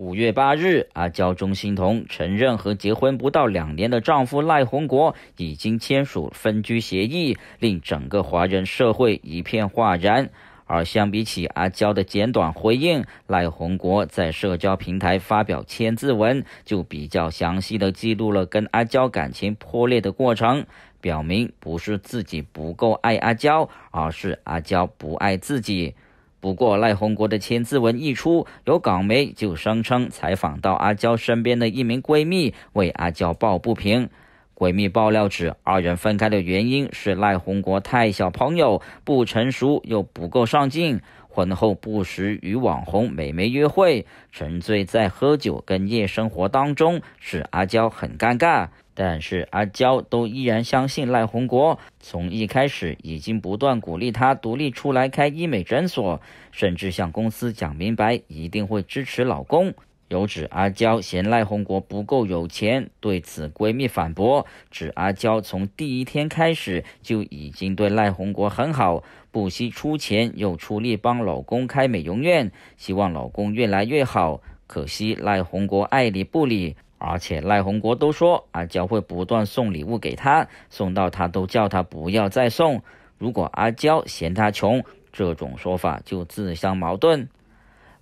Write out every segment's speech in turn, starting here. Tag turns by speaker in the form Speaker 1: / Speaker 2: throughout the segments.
Speaker 1: 五月八日，阿娇钟欣桐承认和结婚不到两年的丈夫赖宏国已经签署分居协议，令整个华人社会一片哗然。而相比起阿娇的简短回应，赖宏国在社交平台发表千字文，就比较详细的记录了跟阿娇感情破裂的过程，表明不是自己不够爱阿娇，而是阿娇不爱自己。不过，赖鸿国的千字文一出，有港媒就声称采访到阿娇身边的一名闺蜜为阿娇抱不平。闺蜜爆料指，二人分开的原因是赖鸿国太小朋友，不成熟又不够上进，婚后不时与网红美眉约会，沉醉在喝酒跟夜生活当中，使阿娇很尴尬。但是阿娇都依然相信赖宏国，从一开始已经不断鼓励他独立出来开医美诊所，甚至向公司讲明白一定会支持老公。有指阿娇嫌赖宏国不够有钱，对此闺蜜反驳，指阿娇从第一天开始就已经对赖宏国很好，不惜出钱又出力帮老公开美容院，希望老公越来越好。可惜赖宏国爱理不理。而且赖宏国都说阿娇会不断送礼物给他，送到他都叫他不要再送。如果阿娇嫌他穷，这种说法就自相矛盾。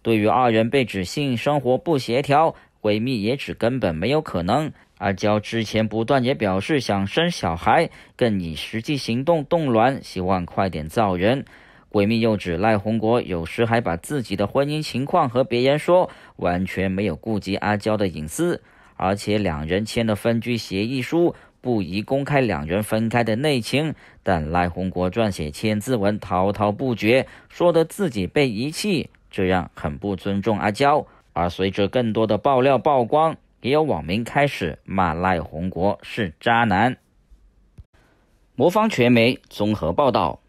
Speaker 1: 对于二人被指性生活不协调，闺蜜也指根本没有可能。阿娇之前不断也表示想生小孩，更以实际行动动卵，希望快点造人。闺蜜又指赖宏国有时还把自己的婚姻情况和别人说，完全没有顾及阿娇的隐私。而且两人签了分居协议书，不宜公开两人分开的内情。但赖宏国撰写千字文，滔滔不绝，说的自己被遗弃，这样很不尊重阿娇。而随着更多的爆料曝光，也有网民开始骂赖宏国是渣男。魔方传媒综合报道。